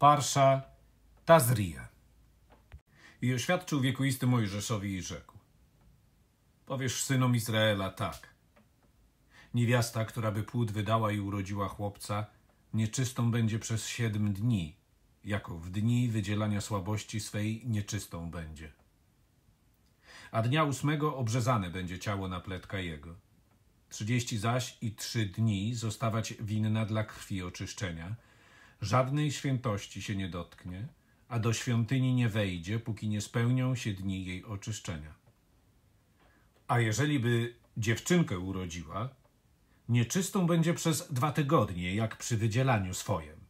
Parsza Tazria. I oświadczył wiekuisty Mojżeszowi i rzekł: Powiesz synom Izraela tak. Niewiasta, która by płód wydała i urodziła chłopca, nieczystą będzie przez siedem dni, jako w dni wydzielania słabości swej nieczystą będzie. A dnia ósmego obrzezane będzie ciało na pletka jego. Trzydzieści zaś i trzy dni zostawać winna dla krwi oczyszczenia – Żadnej świętości się nie dotknie, a do świątyni nie wejdzie, póki nie spełnią się dni jej oczyszczenia. A jeżeli by dziewczynkę urodziła, nieczystą będzie przez dwa tygodnie, jak przy wydzielaniu swojem.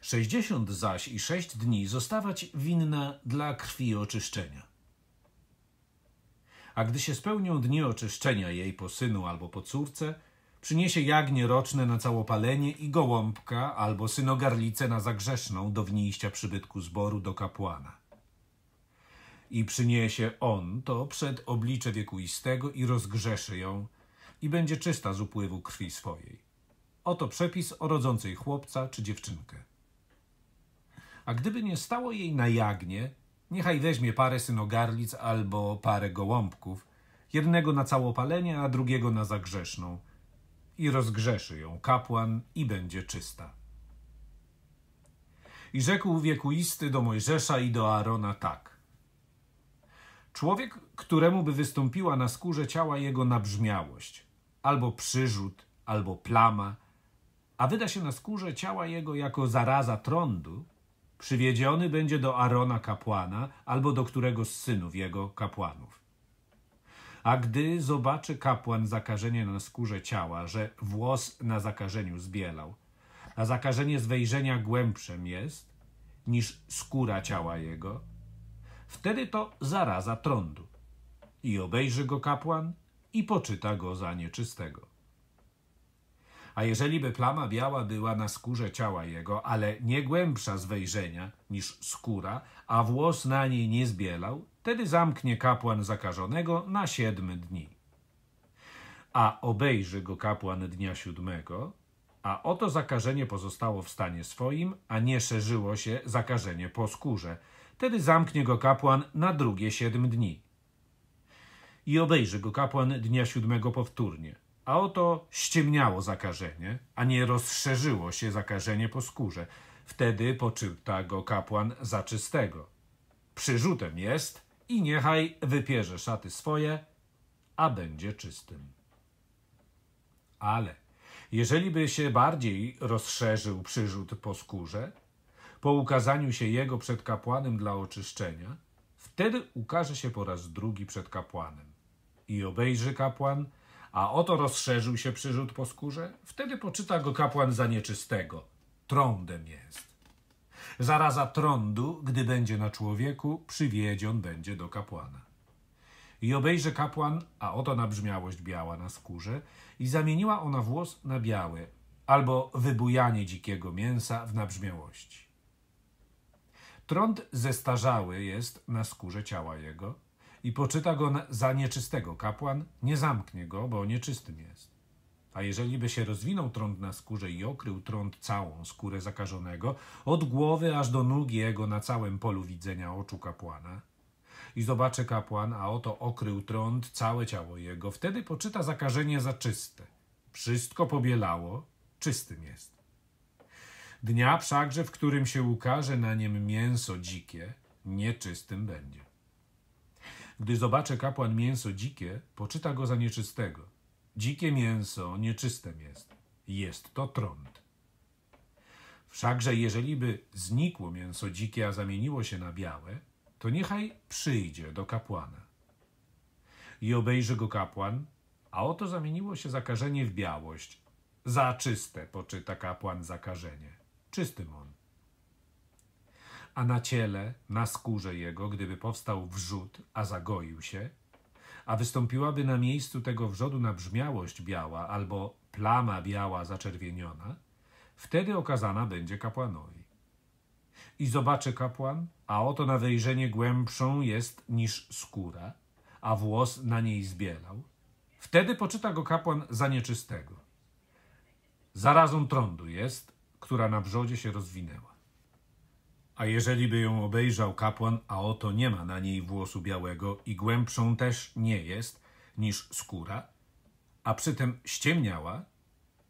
Sześćdziesiąt zaś i sześć dni zostawać winna dla krwi oczyszczenia. A gdy się spełnią dni oczyszczenia jej po synu albo po córce, Przyniesie jagnie roczne na całopalenie i gołąbka albo synogarlicę na zagrzeszną do wnijścia przybytku zboru do kapłana. I przyniesie on to przed oblicze wiekuistego i rozgrzeszy ją i będzie czysta z upływu krwi swojej. Oto przepis o rodzącej chłopca czy dziewczynkę. A gdyby nie stało jej na jagnie, niechaj weźmie parę synogarlic albo parę gołąbków, jednego na całopalenie, a drugiego na zagrzeszną – i rozgrzeszy ją kapłan i będzie czysta. I rzekł wiekuisty do Mojżesza i do Aarona tak. Człowiek, któremu by wystąpiła na skórze ciała jego nabrzmiałość, albo przyrzut, albo plama, a wyda się na skórze ciała jego jako zaraza trądu, przywiedziony będzie do Arona kapłana albo do którego z synów jego kapłanów. A gdy zobaczy kapłan zakażenie na skórze ciała, że włos na zakażeniu zbielał, a zakażenie z wejrzenia głębszym jest niż skóra ciała jego, wtedy to zaraza trądu. I obejrzy go kapłan i poczyta go za nieczystego. A jeżeli by plama biała była na skórze ciała jego, ale nie głębsza z wejrzenia niż skóra, a włos na niej nie zbielał, Wtedy zamknie kapłan zakażonego na siedmy dni. A obejrzy go kapłan dnia siódmego, a oto zakażenie pozostało w stanie swoim, a nie szerzyło się zakażenie po skórze. Wtedy zamknie go kapłan na drugie siedm dni. I obejrzy go kapłan dnia siódmego powtórnie. A oto ściemniało zakażenie, a nie rozszerzyło się zakażenie po skórze. Wtedy poczyta go kapłan za czystego. Przyrzutem jest, i niechaj wypierze szaty swoje, a będzie czystym. Ale jeżeli by się bardziej rozszerzył przyrzut po skórze, po ukazaniu się jego przed kapłanem dla oczyszczenia, wtedy ukaże się po raz drugi przed kapłanem. I obejrzy kapłan, a oto rozszerzył się przyrzut po skórze, wtedy poczyta go kapłan za nieczystego. Trądem jest. Zaraza trądu, gdy będzie na człowieku, przywiedzion będzie do kapłana. I obejrzy kapłan, a oto nabrzmiałość biała na skórze, i zamieniła ona włos na biały, albo wybujanie dzikiego mięsa w nabrzmiałości. Trąd zestarzały jest na skórze ciała jego i poczyta go za nieczystego kapłan, nie zamknie go, bo nieczystym jest. A jeżeli by się rozwinął trąd na skórze i okrył trąd całą skórę zakażonego, od głowy aż do nóg jego na całym polu widzenia oczu kapłana, i zobaczy kapłan, a oto okrył trąd całe ciało jego, wtedy poczyta zakażenie za czyste. Wszystko pobielało, czystym jest. Dnia wszakże, w którym się ukaże na nim mięso dzikie, nieczystym będzie. Gdy zobaczy kapłan mięso dzikie, poczyta go za nieczystego Dzikie mięso nieczyste jest. Jest to trąd. Wszakże jeżeli by znikło mięso dzikie, a zamieniło się na białe, to niechaj przyjdzie do kapłana. I obejrzy go kapłan, a oto zamieniło się zakażenie w białość. Za czyste poczyta kapłan zakażenie. Czystym on. A na ciele, na skórze jego, gdyby powstał wrzód, a zagoił się, a wystąpiłaby na miejscu tego wrzodu nabrzmiałość biała albo plama biała zaczerwieniona, wtedy okazana będzie kapłanowi. I zobaczy kapłan, a oto na wejrzenie głębszą jest niż skóra, a włos na niej zbielał. Wtedy poczyta go kapłan za nieczystego. Zarazą trądu jest, która na brzodzie się rozwinęła. A jeżeli by ją obejrzał kapłan, a oto nie ma na niej włosu białego i głębszą też nie jest niż skóra, a przytem ściemniała,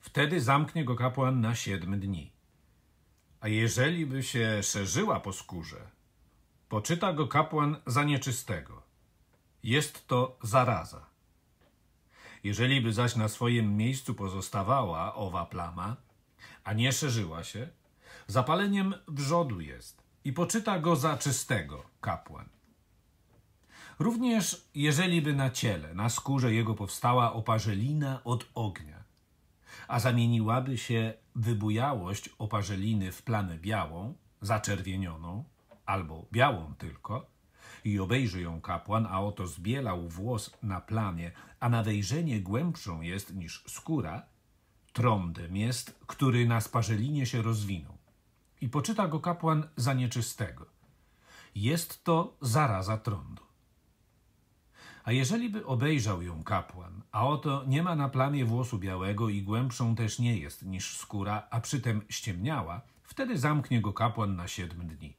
wtedy zamknie go kapłan na siedm dni. A jeżeli by się szerzyła po skórze, poczyta go kapłan za nieczystego. Jest to zaraza. Jeżeli by zaś na swoim miejscu pozostawała owa plama, a nie szerzyła się, Zapaleniem wrzodu jest i poczyta go za czystego kapłan. Również jeżeli by na ciele, na skórze jego powstała oparzelina od ognia, a zamieniłaby się wybujałość oparzeliny w plamę białą, zaczerwienioną albo białą tylko, i obejrzy ją kapłan, a oto zbielał włos na plamie, a na wejrzenie głębszą jest niż skóra, trądem jest, który na sparzelinie się rozwinął i poczyta go kapłan za nieczystego. Jest to zaraza trądu. A jeżeli by obejrzał ją kapłan, a oto nie ma na plamie włosu białego i głębszą też nie jest niż skóra, a przytem ściemniała, wtedy zamknie go kapłan na siedm dni.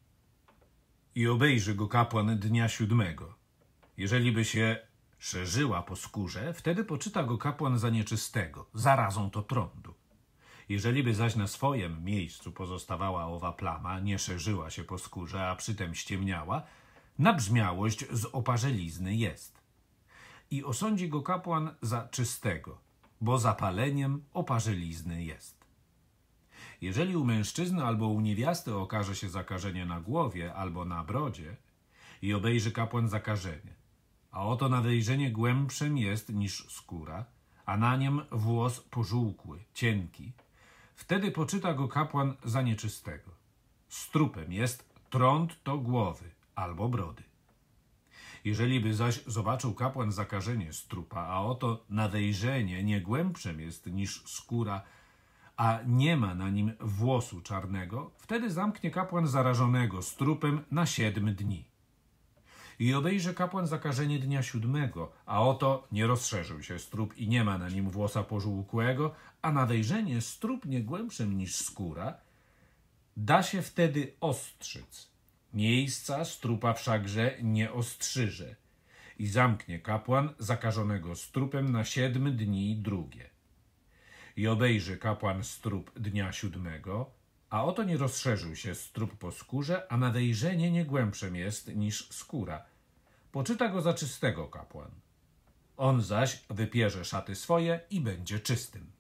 I obejrzy go kapłan dnia siódmego. Jeżeli by się szerzyła po skórze, wtedy poczyta go kapłan za nieczystego, zarazą to trądu. Jeżeli by zaś na swojem miejscu pozostawała owa plama, nie szerzyła się po skórze, a przytem ściemniała, nabrzmiałość z oparzelizny jest. I osądzi go kapłan za czystego, bo zapaleniem oparzelizny jest. Jeżeli u mężczyzny albo u niewiasty okaże się zakażenie na głowie albo na brodzie i obejrzy kapłan zakażenie, a oto na wejrzenie głębszym jest niż skóra, a na niem włos pożółkły, cienki, Wtedy poczyta go kapłan za nieczystego. Strupem jest trąd to głowy albo brody. Jeżeliby zaś zobaczył kapłan zakażenie strupa, a oto nadejrzenie nie głębszym jest niż skóra, a nie ma na nim włosu czarnego, wtedy zamknie kapłan zarażonego strupem na siedm dni. I obejrzy kapłan zakażenie dnia siódmego, a oto nie rozszerzył się strób i nie ma na nim włosa pożółkłego, a nadejrzenie strób nie głębszym niż skóra, da się wtedy ostrzyc. Miejsca strupa wszakże nie ostrzyże. I zamknie kapłan zakażonego strupem na siedmy dni drugie. I obejrzy kapłan strób dnia siódmego, a oto nie rozszerzył się strób po skórze, a nadejrzenie nie głębszym jest niż skóra. Poczyta go za czystego kapłan. On zaś wypierze szaty swoje i będzie czystym.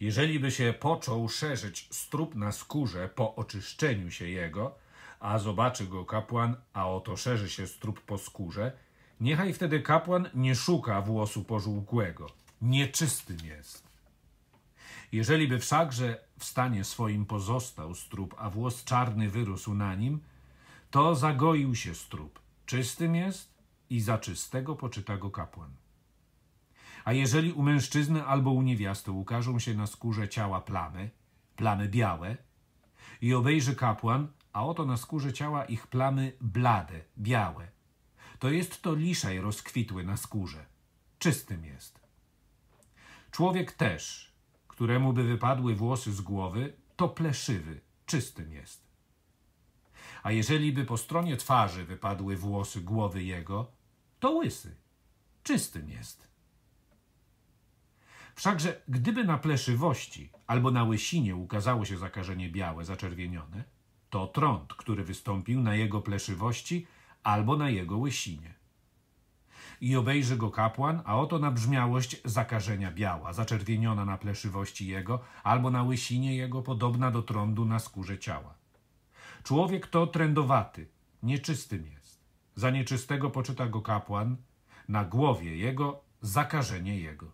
Jeżeli by się począł szerzyć strób na skórze po oczyszczeniu się jego, a zobaczy go kapłan, a oto szerzy się strób po skórze, niechaj wtedy kapłan nie szuka włosu pożółkłego. Nieczystym jest. Jeżeli by wszakże w stanie swoim pozostał strób, a włos czarny wyrósł na nim, to zagoił się strób, czystym jest i za czystego poczyta go kapłan. A jeżeli u mężczyzny albo u niewiasty ukażą się na skórze ciała plamy, plamy białe, i obejrzy kapłan, a oto na skórze ciała ich plamy blade, białe, to jest to liszaj rozkwitły na skórze. Czystym jest. Człowiek też, któremu by wypadły włosy z głowy, to pleszywy, czystym jest. A jeżeli by po stronie twarzy wypadły włosy głowy jego, to łysy, czystym jest. Wszakże gdyby na pleszywości albo na łysinie ukazało się zakażenie białe, zaczerwienione, to trąd, który wystąpił na jego pleszywości albo na jego łysinie i obejrzy go kapłan, a oto nabrzmiałość zakażenia biała, zaczerwieniona na pleszywości jego, albo na łysinie jego, podobna do trądu na skórze ciała. Człowiek to trędowaty, nieczystym jest. Za nieczystego poczyta go kapłan, na głowie jego zakażenie jego.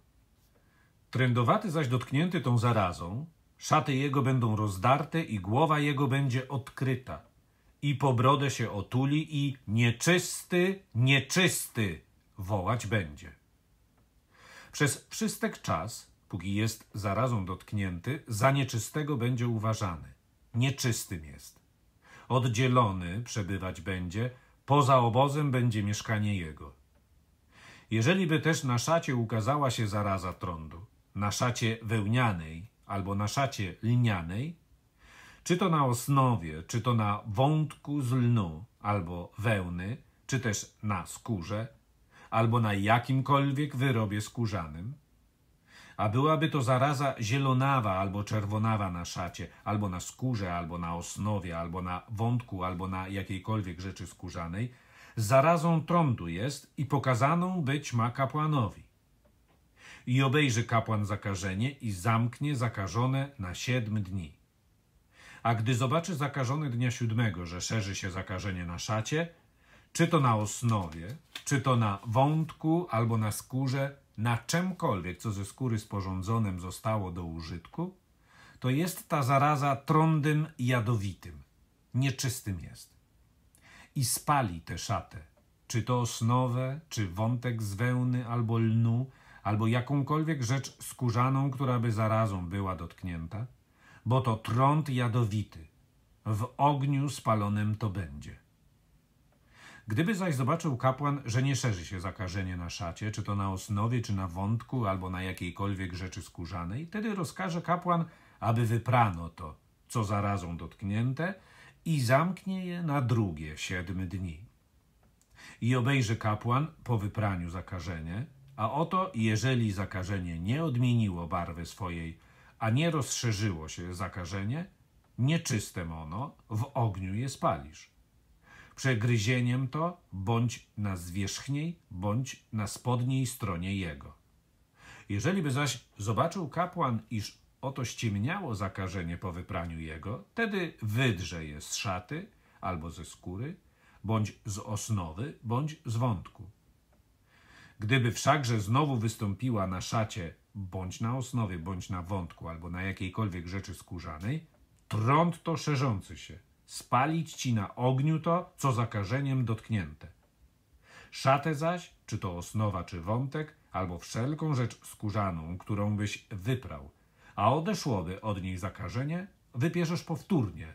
Trędowaty zaś dotknięty tą zarazą, szaty jego będą rozdarte i głowa jego będzie odkryta. I po brodę się otuli i nieczysty, nieczysty, wołać będzie. Przez wszystek czas, póki jest zarazą dotknięty, za nieczystego będzie uważany. Nieczystym jest. Oddzielony przebywać będzie, poza obozem będzie mieszkanie jego. Jeżeli by też na szacie ukazała się zaraza trądu, na szacie wełnianej albo na szacie lnianej, czy to na osnowie, czy to na wątku z lnu albo wełny, czy też na skórze, albo na jakimkolwiek wyrobie skórzanym? A byłaby to zaraza zielonawa albo czerwonawa na szacie, albo na skórze, albo na osnowie, albo na wątku, albo na jakiejkolwiek rzeczy skórzanej, zarazą trądu jest i pokazaną być ma kapłanowi. I obejrzy kapłan zakażenie i zamknie zakażone na siedm dni. A gdy zobaczy zakażony dnia siódmego, że szerzy się zakażenie na szacie, czy to na osnowie, czy to na wątku albo na skórze, na czemkolwiek, co ze skóry sporządzonym zostało do użytku, to jest ta zaraza trądem jadowitym, nieczystym jest. I spali tę szatę, czy to osnowę, czy wątek z wełny albo lnu, albo jakąkolwiek rzecz skórzaną, która by zarazą była dotknięta, bo to trąd jadowity, w ogniu spalonym to będzie. Gdyby zaś zobaczył kapłan, że nie szerzy się zakażenie na szacie, czy to na osnowie, czy na wątku, albo na jakiejkolwiek rzeczy skórzanej, wtedy rozkaże kapłan, aby wyprano to, co zarazą dotknięte, i zamknie je na drugie siedem dni. I obejrzy kapłan po wypraniu zakażenie, a oto, jeżeli zakażenie nie odmieniło barwy swojej, a nie rozszerzyło się zakażenie, nieczyste ono, w ogniu je spalisz przegryzieniem to bądź na zwierzchniej, bądź na spodniej stronie jego. Jeżeli by zaś zobaczył kapłan, iż oto ściemniało zakażenie po wypraniu jego, tedy wydrze je z szaty albo ze skóry, bądź z osnowy, bądź z wątku. Gdyby wszakże znowu wystąpiła na szacie, bądź na osnowie, bądź na wątku, albo na jakiejkolwiek rzeczy skórzanej, trąd to szerzący się – spalić ci na ogniu to, co zakażeniem dotknięte. Szatę zaś, czy to osnowa, czy wątek, albo wszelką rzecz skórzaną, którą byś wyprał, a odeszłoby od niej zakażenie, wypierzesz powtórnie,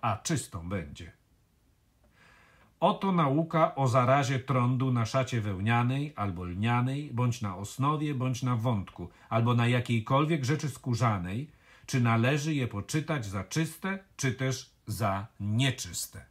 a czystą będzie. Oto nauka o zarazie trądu na szacie wełnianej albo lnianej, bądź na osnowie, bądź na wątku, albo na jakiejkolwiek rzeczy skórzanej, czy należy je poczytać za czyste, czy też za nieczyste.